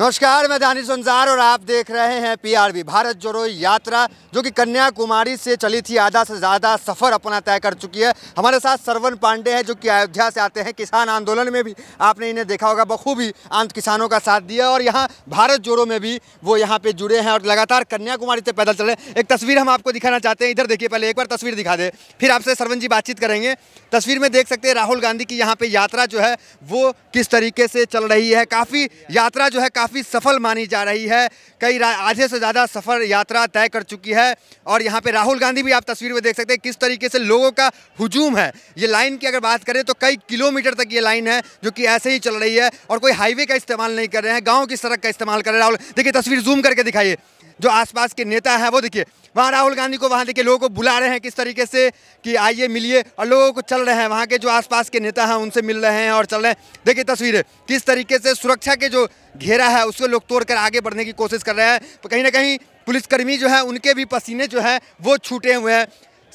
नमस्कार मैं दानिश अंजार और आप देख रहे हैं पीआरबी भारत जोड़ो यात्रा जो कि कन्याकुमारी से चली थी आधा से ज़्यादा सफ़र अपना तय कर चुकी है हमारे साथ सरवन पांडे हैं जो कि अयोध्या से आते हैं किसान आंदोलन में भी आपने इन्हें देखा होगा बखूबी आंध किसानों का साथ दिया और यहाँ भारत जोड़ो में भी वो यहाँ पर जुड़े हैं और लगातार कन्याकुमारी से पैदल चले एक तस्वीर हम आपको दिखाना चाहते हैं इधर देखिए पहले एक बार तस्वीर दिखा दे फिर आपसे सरवन जी बातचीत करेंगे तस्वीर में देख सकते हैं राहुल गांधी की यहाँ पर यात्रा जो है वो किस तरीके से चल रही है काफ़ी यात्रा जो है काफ़ी काफ़ी सफल मानी जा रही है कई आधे से ज़्यादा सफ़र यात्रा तय कर चुकी है और यहाँ पे राहुल गांधी भी आप तस्वीर में देख सकते हैं किस तरीके से लोगों का हुजूम है ये लाइन की अगर बात करें तो कई किलोमीटर तक ये लाइन है जो कि ऐसे ही चल रही है और कोई हाईवे का इस्तेमाल नहीं कर रहे हैं गाँव की सड़क का इस्तेमाल कर रहे हैं राहुल देखिए तस्वीर जूम करके दिखाइए जो आसपास के नेता हैं वो देखिए રાહુલ ગાંધી કો વહા દે કે લોગો કો બુલા રહે હે કિસ તરીકે સે કી આઈએ મિલિયે ઓર લોગો કો ચલ રહે હે વહા કે જો આસપાસ કે નેતા હૈ ઉનસે મિલ રહે હે ઓર ચલ રહે દેખिए તસવીર કિસ તરીકે સે સુરક્ષા કે જો ઘેરા હૈ ઉસકો લોગ તોડકર આગે બઢને કી કોશિશ કર રહે હે પર کہیں نہ کہیں પોલીસ કર્મી જો હે ઉનકે ભી पसीने જો હે વો છૂટે હુએ હે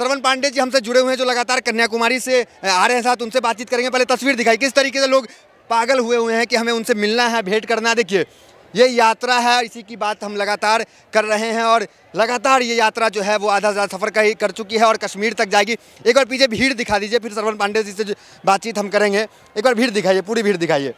સર્વન पांडे जी હમસે जुड़े हुए जो लगातार कन्याकुमारी से आ रहे हैं साथ उनसे बातचीत करेंगे पहले तस्वीर दिखाई किस तरीके से लोग पागल हुए हुए हैं कि हमें उनसे मिलना है भेंट करना देखिए ये यात्रा है इसी की बात हम लगातार कर रहे हैं और लगातार ये यात्रा जो है वो आधा ज़्यादा सफ़र का ही कर चुकी है और कश्मीर तक जाएगी एक बार पीछे भीड़ दिखा दीजिए फिर सरवन पांडे जी से बातचीत हम करेंगे एक बार भीड़ दिखाइए पूरी भीड़ दिखाइए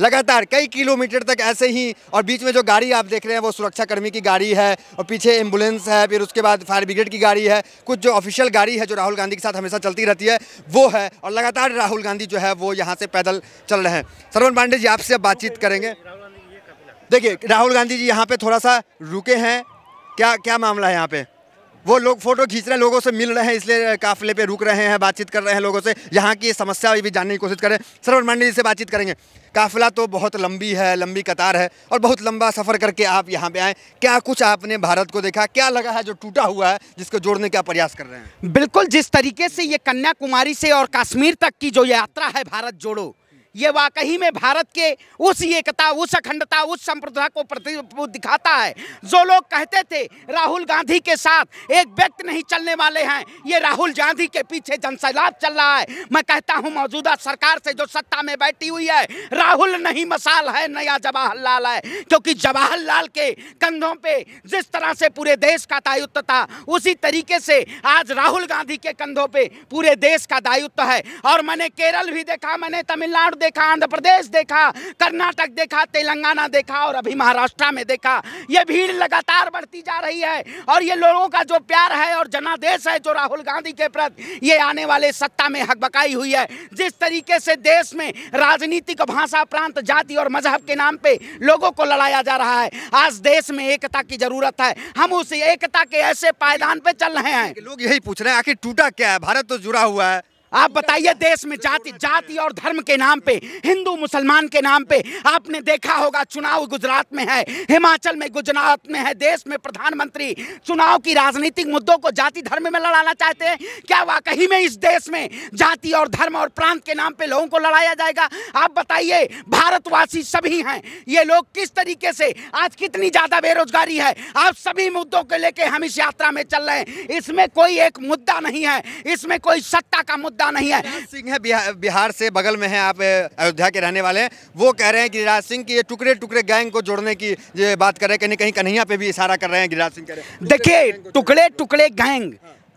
लगातार कई किलोमीटर तक ऐसे ही और बीच में जो गाड़ी आप देख रहे हैं वो सुरक्षाकर्मी की गाड़ी है और पीछे एम्बुलेंस है फिर उसके बाद फायर ब्रिगेड की गाड़ी है कुछ जो ऑफिशियल गाड़ी है जो राहुल गांधी के साथ हमेशा चलती रहती है वो है और लगातार राहुल गांधी जो है वो यहाँ से पैदल चल रहे हैं सरवन पांडे जी आपसे बातचीत करेंगे देखिए राहुल गांधी जी यहाँ पे थोड़ा सा रुके हैं क्या क्या मामला है यहाँ पे वो लोग फोटो खींच रहे हैं लोगों से मिल रहे हैं इसलिए काफिले पे रुक रहे हैं बातचीत कर रहे हैं लोगों से यहाँ की समस्या भी जानने की कोशिश कर रहे हैं सरवण मंडी जी से बातचीत करेंगे काफिला तो बहुत लंबी है लंबी कतार है और बहुत लंबा सफ़र करके आप यहाँ पे आए क्या कुछ आपने भारत को देखा क्या लगा है जो टूटा हुआ है जिसको जोड़ने का प्रयास कर रहे हैं बिल्कुल जिस तरीके से ये कन्याकुमारी से और कश्मीर तक की जो यात्रा है भारत जोड़ो ये वाकई में भारत के उस एकता उस अखंडता उस संप्रदा को प्रति दिखाता है जो लोग कहते थे राहुल गांधी के साथ एक व्यक्ति नहीं चलने वाले हैं ये राहुल गांधी के पीछे जनसैलाब चल रहा है मैं कहता हूँ मौजूदा सरकार से जो सत्ता में बैठी हुई है राहुल नहीं मसाल है नया जवाहरलाल है क्योंकि जवाहरलाल के कंधों पर जिस तरह से पूरे देश का दायित्व था उसी तरीके से आज राहुल गांधी के कंधों पर पूरे देश का दायित्व है और मैंने केरल भी देखा मैंने तमिलनाडु देखा आंध्र प्रदेश देखा कर्नाटक देखा तेलंगाना देखा और अभी महाराष्ट्र में देखा ये भीड़ लगातार बढ़ती जा रही है और ये लोगों का जो प्यार है और जनादेश है जो राहुल गांधी के प्रति ये आने वाले सत्ता में हकबकाई हुई है जिस तरीके से देश में राजनीतिक भाषा प्रांत जाति और मजहब के नाम पर लोगों को लड़ाया जा रहा है आज देश में एकता की जरूरत है हम उस एकता के ऐसे पायदान पर चल रहे हैं लोग यही पूछ रहे हैं आखिर टूटा क्या है भारत तो जुड़ा हुआ है आप बताइए देश में जाति जाति और धर्म के नाम पे हिंदू मुसलमान के नाम पे आपने देखा होगा चुनाव गुजरात में है हिमाचल में गुजरात में है देश में प्रधानमंत्री चुनाव की राजनीतिक मुद्दों को जाति धर्म में लड़ाना चाहते हैं क्या वाकई में इस देश में जाति और धर्म और प्रांत के नाम पे लोगों को लड़ाया जाएगा आप बताइए भारतवासी सभी हैं ये लोग किस तरीके से आज कितनी ज़्यादा बेरोजगारी है आप सभी मुद्दों को लेके हम इस यात्रा में चल रहे हैं इसमें कोई एक मुद्दा नहीं है इसमें कोई सत्ता का मुद्दा मुद्दा नहीं है सिंह है बिहार, से बगल में है आप अयोध्या के रहने वाले हैं वो कह रहे हैं गिरिराज सिंह की ये टुकड़े टुकड़े गैंग को जोड़ने की बात कर रहे हैं कहीं कहीं कन्हैया पे भी इशारा कर रहे हैं गिरिराज सिंह कह रहे हैं देखिए टुकड़े टुकड़े गैंग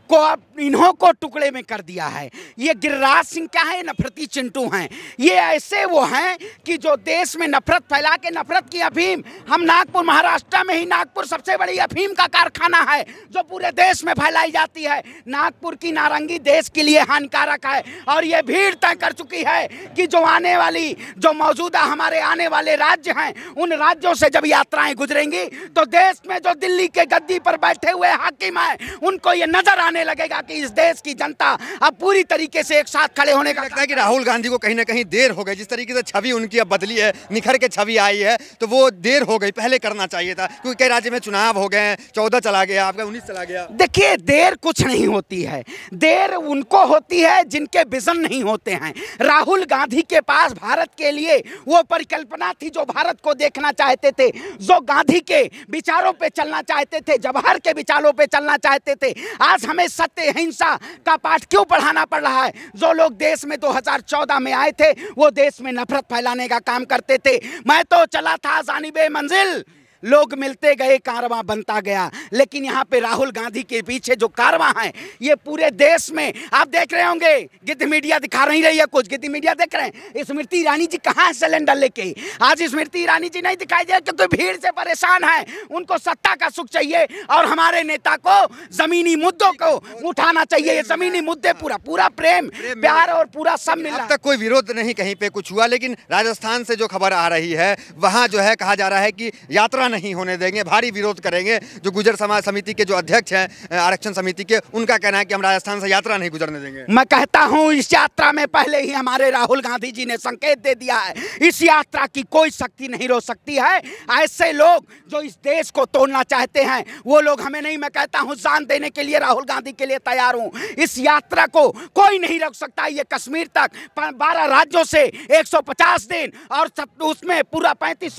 को अब इन्हों को टुकड़े में कर दिया है ये गिरिराज सिंह क्या है नफरती चिंटू हैं ये ऐसे वो हैं कि जो देश में नफरत फैला के नफरत की अफीम हम नागपुर महाराष्ट्र में ही नागपुर सबसे बड़ी अफीम का कारखाना है जो पूरे देश में फैलाई जाती है नागपुर की नारंगी देश के लिए हानिकारक है और ये भीड़ तय कर चुकी है कि जो आने वाली जो मौजूदा हमारे आने वाले राज्य हैं उन राज्यों से जब यात्राएं गुजरेंगी तो देश में जो दिल्ली के गद्दी पर बैठे हुए हाकिम हैं उनको ये नजर आने होने लगेगा कि इस देश की जनता अब पूरी तरीके से एक साथ खड़े होने का लगता है कि राहुल गांधी को कहीं ना कहीं देर हो गई जिस तरीके से छवि उनकी अब बदली है निखर के छवि आई है तो वो देर हो गई पहले करना चाहिए था क्योंकि कई राज्य में चुनाव हो गए हैं चौदह चला गया आपका उन्नीस चला गया देखिए देर कुछ नहीं होती है देर उनको होती है जिनके विजन नहीं होते हैं राहुल गांधी के पास भारत के लिए वो परिकल्पना थी जो भारत को देखना चाहते थे जो गांधी के विचारों पे चलना चाहते थे जवाहर के विचारों पे चलना चाहते थे आज हमें हमें सत्य हिंसा का पाठ क्यों पढ़ाना पड़ रहा है जो लोग देश में 2014 में आए थे वो देश में नफरत फैलाने का काम करते थे मैं तो चला था जानिब मंजिल लोग मिलते गए कारवां बनता गया लेकिन यहाँ पे राहुल गांधी के पीछे जो कारवां है ये पूरे देश में आप देख रहे होंगे गिद्ध मीडिया दिखा नहीं रही है कुछ गिद्ध मीडिया देख रहे हैं स्मृति ईरानी जी कहाँ सिलेंडर लेके आज स्मृति ईरानी जी नहीं दिखाई दे क्योंकि भीड़ से परेशान है उनको सत्ता का सुख चाहिए और हमारे नेता को जमीनी मुद्दों को उठाना चाहिए ये जमीनी मुद्दे पूरा पूरा प्रेम प्यार और पूरा सब मिला तक कोई विरोध नहीं कहीं पे कुछ हुआ लेकिन राजस्थान से जो खबर आ रही है वहाँ जो है कहा जा रहा है कि यात्रा नहीं होने देंगे भारी विरोध करेंगे जो गुजर समाज समिति के जो अध्यक्ष हैं आरक्षण समिति के उनका कहना है कि हम राजस्थान से यात्रा नहीं गुजरने देंगे मैं कहता हूँ इस यात्रा में पहले ही हमारे राहुल गांधी जी ने संकेत दे दिया है इस यात्रा की कोई शक्ति नहीं रो सकती है ऐसे लोग जो इस देश को तोड़ना चाहते हैं वो लोग हमें नहीं मैं कहता हूँ जान देने के लिए राहुल गांधी के लिए तैयार हूँ इस यात्रा को कोई नहीं रोक सकता ये कश्मीर तक बारह राज्यों से एक दिन और उसमें पूरा पैंतीस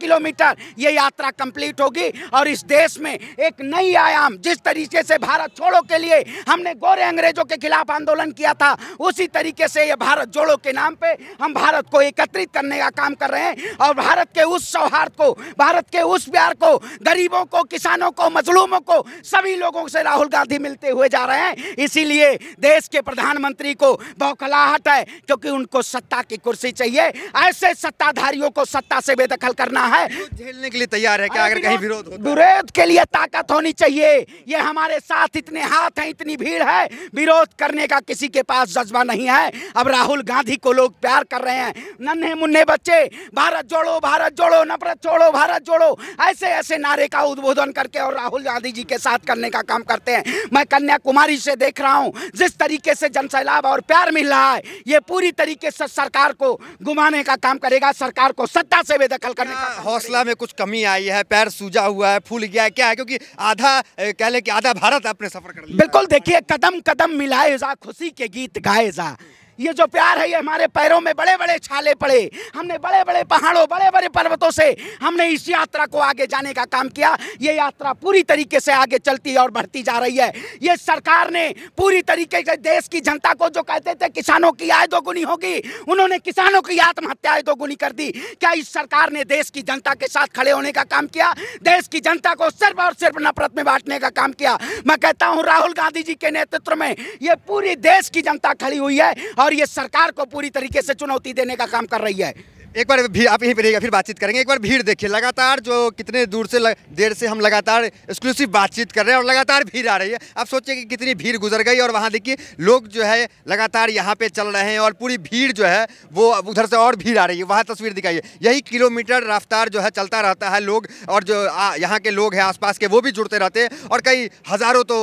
किलोमीटर ये यात्रा यात्रा कंप्लीट होगी और इस देश में एक नई आयाम जिस तरीके से भारत छोड़ो के लिए हमने गोरे अंग्रेजों के खिलाफ आंदोलन किया था उसी तरीके से ये भारत जोड़ो के नाम पे हम भारत को एकत्रित करने का काम कर रहे हैं और भारत के उस सौहार्द को भारत के उस प्यार को गरीबों को किसानों को मजलूमों को सभी लोगों से राहुल गांधी मिलते हुए जा रहे हैं इसीलिए देश के प्रधानमंत्री को बौखलाहट है क्योंकि उनको सत्ता की कुर्सी चाहिए ऐसे सत्ताधारियों को सत्ता से बेदखल करना है झेलने के लिए तैयार है क्या अगर कहीं विरोध विरोध के लिए ताकत होनी चाहिए ये हमारे साथ इतने हाथ हैं इतनी भीड़ है विरोध करने का किसी के पास जज्बा नहीं है अब राहुल गांधी को लोग प्यार कर रहे हैं नन्हे मुन्ने बच्चे भारत जोड़ो भारत जोड़ो नफरत छोड़ो भारत जोड़ो ऐसे ऐसे नारे का उद्बोधन करके और राहुल गांधी जी के साथ करने का काम करते हैं मैं कन्याकुमारी से देख रहा हूँ जिस तरीके से जनसैलाब और प्यार मिल रहा है ये पूरी तरीके से सरकार को घुमाने का काम करेगा सरकार को सत्ता से बेदखल करने का हौसला में कुछ कमी आई है पैर सूजा हुआ है फूल गया है क्या है क्योंकि आधा कह ले कि आधा भारत आपने सफर कर लिया बिल्कुल देखिए कदम कदम मिलाए जा खुशी के गीत गाए जा ये जो प्यार है ये हमारे पैरों में बड़े बड़े छाले पड़े हमने बड़े बड़े पहाड़ों बड़े बड़े पर्वतों से हमने इस यात्रा को आगे जाने का काम किया ये यात्रा पूरी तरीके से आगे चलती और बढ़ती जा रही है ये सरकार ने पूरी तरीके से देश की जनता को जो कहते थे किसानों की आय दोगुनी होगी उन्होंने किसानों की आत्महत्याएं दोगुनी कर दी क्या इस सरकार ने देश की जनता के साथ खड़े होने का काम किया देश की जनता को सिर्फ और सिर्फ नफरत में बांटने का काम किया मैं कहता हूँ राहुल गांधी जी के नेतृत्व में ये पूरी देश की जनता खड़ी हुई है और और ये सरकार को पूरी तरीके से चुनौती देने का काम कर रही है एक बार भी आप यहीं पर रहिएगा फिर बातचीत करेंगे एक बार भीड़ देखिए लगातार जो कितने दूर से लग, देर से हम लगातार एक्सक्लूसिव बातचीत कर रहे हैं और लगातार भीड़ आ रही है आप सोचिए कि कितनी भीड़ गुजर गई और वहाँ देखिए लोग जो है लगातार यहाँ पे चल रहे हैं और पूरी भीड़ जो है वो उधर से और भीड़ आ रही है वहाँ तस्वीर दिखाइए यही किलोमीटर रफ्तार जो है चलता रहता है लोग और जो यहाँ के लोग हैं आस के वो भी जुड़ते रहते हैं और कई हज़ारों तो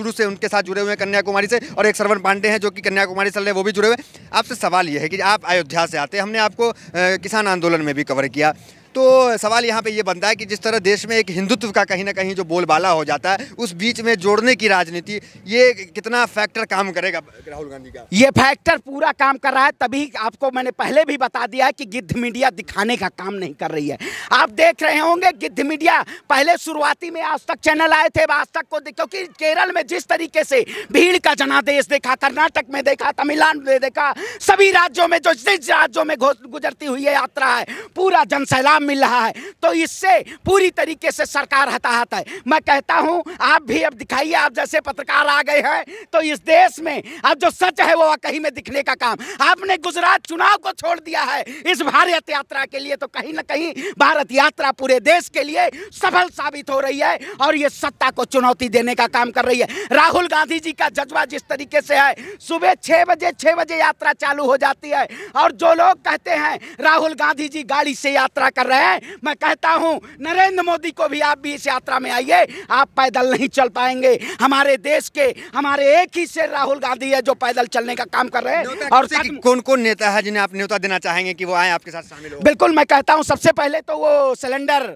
शुरू से उनके साथ जुड़े हुए हैं कन्याकुमारी से और एक सरवन पांडे हैं जो कि कन्याकुमारी से वो भी जुड़े हुए आपसे सवाल ये है कि आप अयोध्या से आते हैं हमने आपको किसान आंदोलन में भी कवर किया तो सवाल यहाँ पे ये बनता है कि जिस तरह देश में एक हिंदुत्व का कहीं ना कहीं जो बोलबाला हो जाता है उस बीच में जोड़ने की राजनीति ये कितना फैक्टर काम करेगा राहुल गांधी का ये फैक्टर पूरा काम कर रहा है तभी आपको मैंने पहले भी बता दिया है कि गिद्ध मीडिया दिखाने का काम नहीं कर रही है आप देख रहे होंगे गिद्ध मीडिया पहले शुरुआती में आज तक चैनल आए थे आज तक को क्योंकि केरल में जिस तरीके से भीड़ का जनादेश देखा कर्नाटक में देखा तमिलनाडु में देखा सभी राज्यों में जो जिस राज्यों में गुजरती हुई यात्रा है पूरा जनसैलाब लाभ मिल रहा है तो इससे पूरी तरीके से सरकार हताहत है मैं कहता हूँ आप भी अब दिखाइए आप जैसे पत्रकार आ गए हैं तो इस देश में अब जो सच है वो कहीं में दिखने का काम आपने गुजरात चुनाव को छोड़ दिया है इस भारत यात्रा के लिए तो कहीं ना कहीं भारत यात्रा पूरे देश के लिए सफल साबित हो रही है और ये सत्ता को चुनौती देने का काम कर रही है राहुल गांधी जी का जज्बा जिस तरीके से है सुबह छह बजे छह बजे यात्रा चालू हो जाती है और जो लोग कहते हैं राहुल गांधी जी गाड़ी से यात्रा कर रहे हैं मैं कहता हूँ नरेंद्र मोदी को भी आप भी इस यात्रा में आइए आप पैदल नहीं चल पाएंगे हमारे देश के हमारे एक ही से राहुल गांधी है जो पैदल चलने का काम कर रहे हैं और कौन कौन नेता है जिन्हें आप न्योता देना चाहेंगे कि वो आए आपके साथ शामिल हो बिल्कुल मैं कहता हूँ सबसे पहले तो वो सिलेंडर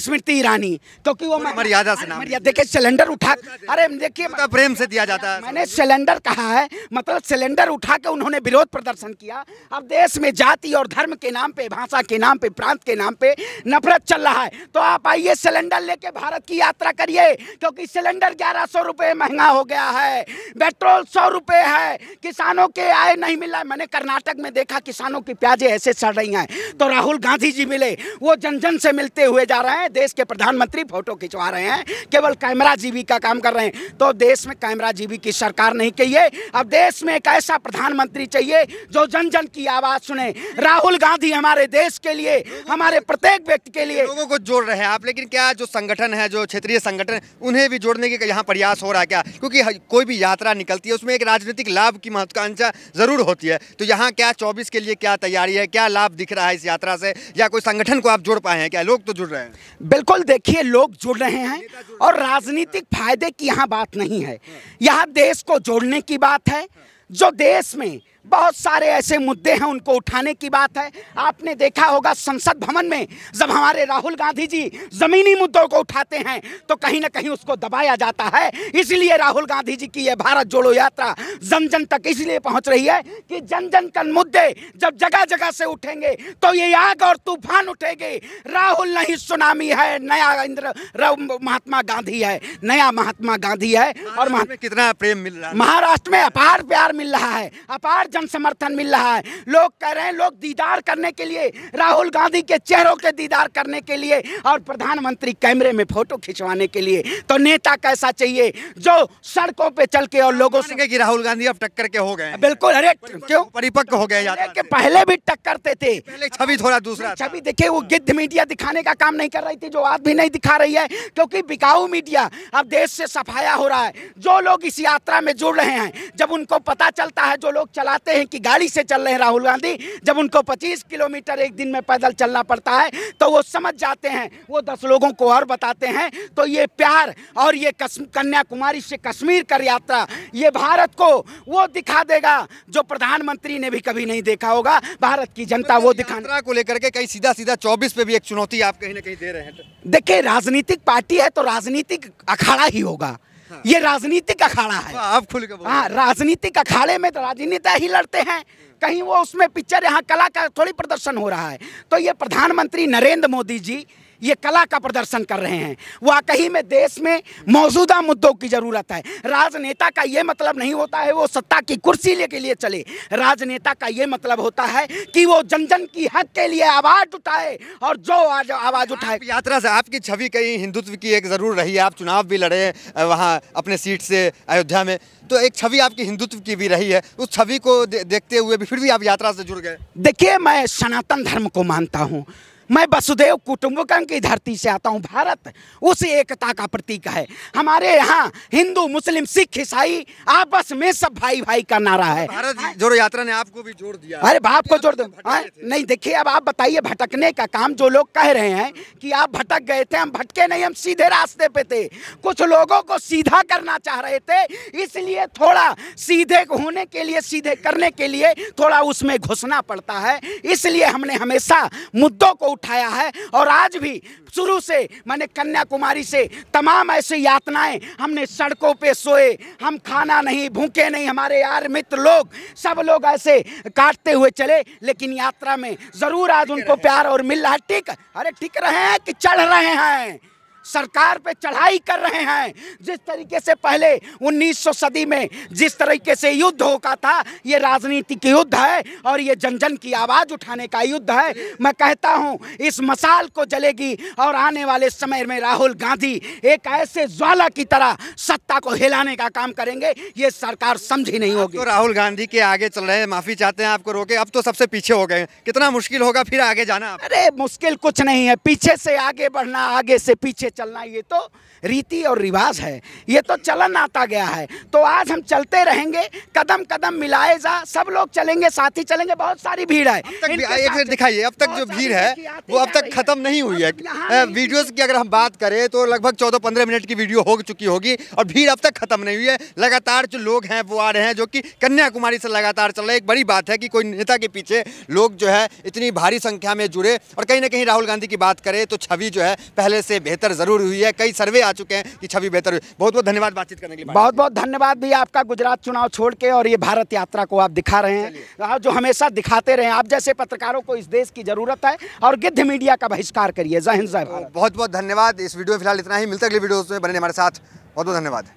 स्मृति ईरानी क्योंकि वो मर्यादा से नाम मर्यादा देखिए सिलेंडर उठा अरे देखिए मतलब प्रेम से दिया जाता है मैंने सिलेंडर कहा है मतलब सिलेंडर उठा के उन्होंने विरोध प्रदर्शन किया अब देश में जाति और धर्म के नाम पे भाषा के नाम पे प्रांत के नाम पे नफरत चल रहा है तो आप आइए सिलेंडर लेके भारत की यात्रा करिए क्योंकि सिलेंडर ग्यारह सौ महंगा हो गया है पेट्रोल सौ रुपये है किसानों के आय नहीं मिला मैंने कर्नाटक में देखा किसानों की प्याजे ऐसे सड़ रही हैं तो राहुल गांधी जी मिले वो जन जन से मिलते हुए जा रहे हैं हैं देश के प्रधानमंत्री फोटो खिंचवा रहे हैं केवल कैमरा जीवी का काम कर रहे हैं तो देश में कैमरा जीवी की सरकार नहीं चाहिए अब देश में एक ऐसा प्रधानमंत्री चाहिए जो जन जन की आवाज़ सुने राहुल गांधी हमारे देश के लिए हमारे प्रत्येक व्यक्ति के लिए लोगों को जोड़ रहे हैं आप लेकिन क्या जो संगठन है जो क्षेत्रीय संगठन उन्हें भी जोड़ने के यहाँ प्रयास हो रहा है क्या क्योंकि कोई भी यात्रा निकलती है उसमें एक राजनीतिक लाभ की महत्वाकांक्षा जरूर होती है तो यहाँ क्या चौबीस के लिए क्या तैयारी है क्या लाभ दिख रहा है इस यात्रा से या कोई संगठन को आप जोड़ पाए हैं क्या लोग तो जुड़ रहे हैं बिल्कुल देखिए लोग जुड़ रहे हैं और राजनीतिक फायदे की यहाँ बात नहीं है यहाँ देश को जोड़ने की बात है जो देश में बहुत सारे ऐसे मुद्दे हैं उनको उठाने की बात है आपने देखा होगा संसद भवन में जब हमारे राहुल गांधी जी ज़मीनी मुद्दों को उठाते हैं तो कहीं ना कहीं उसको दबाया जाता है इसलिए राहुल गांधी जी की यह भारत जोड़ो यात्रा जन जन तक इसलिए पहुंच रही है कि जन जन का मुद्दे जब जगह जगह से उठेंगे तो ये आग और तूफान उठेंगे राहुल नहीं सुनामी है नया इंद्र महात्मा गांधी है नया महात्मा गांधी है और कितना प्रेम मिल रहा है महाराष्ट्र में अपार प्यार मिल रहा है अपार जन समर्थन मिल रहा है लोग कह रहे हैं लोग दीदार करने के लिए राहुल गांधी के चेहरों के दीदार करने के लिए और प्रधानमंत्री कैमरे में फोटो खिंचवाने के लिए तो नेता कैसा चाहिए जो सड़कों पे चल के और लोगों से कि राहुल गांधी अब टक्कर के हो गए बिल्कुल अरे क्यों परिपक्व हो गए कि पहले भी टक्करते थे पहले छवि थोड़ा दूसरा छवि देखिए वो गिद्ध मीडिया दिखाने का काम नहीं कर रही थी जो आज भी नहीं दिखा रही है क्योंकि बिकाऊ मीडिया अब देश से सफाया हो रहा है जो लोग इस यात्रा में जुड़ रहे हैं जब उनको पता चलता है जो लोग चलाते हैं कि गाड़ी से चल रहे हैं राहुल गांधी जब उनको 25 किलोमीटर एक दिन में पैदल चलना पड़ता है तो वो समझ जाते हैं वो दस लोगों को और बताते हैं तो ये प्यार और ये कन्याकुमारी से कश्मीर कर यात्रा ये भारत को वो दिखा देगा जो प्रधानमंत्री ने भी कभी नहीं देखा होगा भारत की जनता तो वो दिखा को लेकर के कहीं सीधा सीधा चौबीस पे भी एक चुनौती आप कहीं ना कहीं दे रहे हैं देखिए राजनीतिक पार्टी है तो राजनीतिक अखाड़ा ही होगा हाँ। ये राजनीतिक अखाड़ा है हाँ, आप खुल के हाँ राजनीतिक अखाड़े में तो राजनेता ही लड़ते हैं कहीं वो उसमें पिक्चर यहाँ कला का थोड़ी प्रदर्शन हो रहा है तो ये प्रधानमंत्री नरेंद्र मोदी जी ये कला का प्रदर्शन कर रहे हैं वाकई में देश में मौजूदा मुद्दों की ज़रूरत है राजनेता का ये मतलब नहीं होता है वो सत्ता की कुर्सी ले के लिए चले राजनेता का ये मतलब होता है कि वो जन जन की हक के लिए आवाज़ उठाए और जो आज आवाज़ उठाए यात्रा से आपकी छवि कई हिंदुत्व की एक ज़रूर रही है आप चुनाव भी लड़े वहाँ अपने सीट से अयोध्या में तो एक छवि आपकी हिंदुत्व की भी रही है उस छवि को दे, देखते हुए भी फिर भी आप यात्रा से जुड़ गए देखिए मैं सनातन धर्म को मानता हूँ मैं वसुदेव कुटुंबकम की धरती से आता हूँ भारत उस एकता का प्रतीक है हमारे यहाँ हिंदू मुस्लिम सिख ईसाई आपस में सब भाई भाई का नारा है भारत जोड़ यात्रा ने आपको भी जोड़ दिया अरे बाप को जोड़ दो नहीं देखिए अब आप बताइए भटकने का काम जो लोग कह रहे हैं कि आप भटक गए थे हम भटके नहीं हम सीधे रास्ते पे थे कुछ लोगों को सीधा करना चाह रहे थे इसलिए थोड़ा सीधे होने के लिए सीधे करने के लिए थोड़ा उसमें घुसना पड़ता है इसलिए हमने हमेशा मुद्दों को उठाया है और आज भी शुरू से मैंने कन्याकुमारी से तमाम ऐसी यातनाएं हमने सड़कों पे सोए हम खाना नहीं भूखे नहीं हमारे यार मित्र लोग सब लोग ऐसे काटते हुए चले लेकिन यात्रा में ज़रूर आज उनको प्यार और मिल रहा है ठीक अरे ठीक रहे हैं कि चढ़ रहे हैं सरकार पे चढ़ाई कर रहे हैं जिस तरीके से पहले 1900 सदी में जिस तरीके से युद्ध होता था ये राजनीतिक युद्ध है और ये जन जन की आवाज़ उठाने का युद्ध है मैं कहता हूँ इस मसाल को जलेगी और आने वाले समय में राहुल गांधी एक ऐसे ज्वाला की तरह सत्ता को हिलाने का काम करेंगे ये सरकार समझी नहीं होगी तो राहुल गांधी के आगे चल रहे माफ़ी चाहते हैं आपको रोके अब तो सबसे पीछे हो गए कितना मुश्किल होगा फिर आगे जाना अरे मुश्किल कुछ नहीं है पीछे से आगे बढ़ना आगे से पीछे चलना ये तो रीति और रिवाज है ये तो चलन आता गया है तो आज हम चलते रहेंगे कदम कदम मिलाए जा सब लोग चलेंगे साथ ही चलेंगे बहुत सारी भीड़ है एक मिनट दिखाइए अब तक जो भीड़ है वो अब तक खत्म नहीं हुई है वीडियोस की अगर हम बात करें तो लगभग चौदह पंद्रह मिनट की वीडियो हो चुकी होगी और भीड़ अब तक खत्म नहीं हुई है लगातार जो लोग हैं वो आ रहे हैं जो कि कन्याकुमारी से लगातार चल रहा है एक बड़ी बात है कि कोई नेता के पीछे लोग जो है इतनी भारी संख्या में जुड़े और कहीं ना कहीं राहुल गांधी की बात करें तो छवि जो है पहले से बेहतर ज़रूर हुई है कई सर्वे आ चुके हैं कि छवि बेहतर हुई बहुत बहुत धन्यवाद बातचीत करने के लिए बहुत बहुत धन्यवाद भी आपका गुजरात चुनाव छोड़ के और ये भारत यात्रा को आप दिखा रहे हैं हाँ, जो हमेशा दिखाते रहे आप जैसे पत्रकारों को इस देश की ज़रूरत है और गिद्ध मीडिया का बहिष्कार करिए जहन साहब बहुत बहुत धन्यवाद इस वीडियो में फिलहाल इतना ही मिलता अगले वीडियो में बने हमारे साथ बहुत बहुत धन्यवाद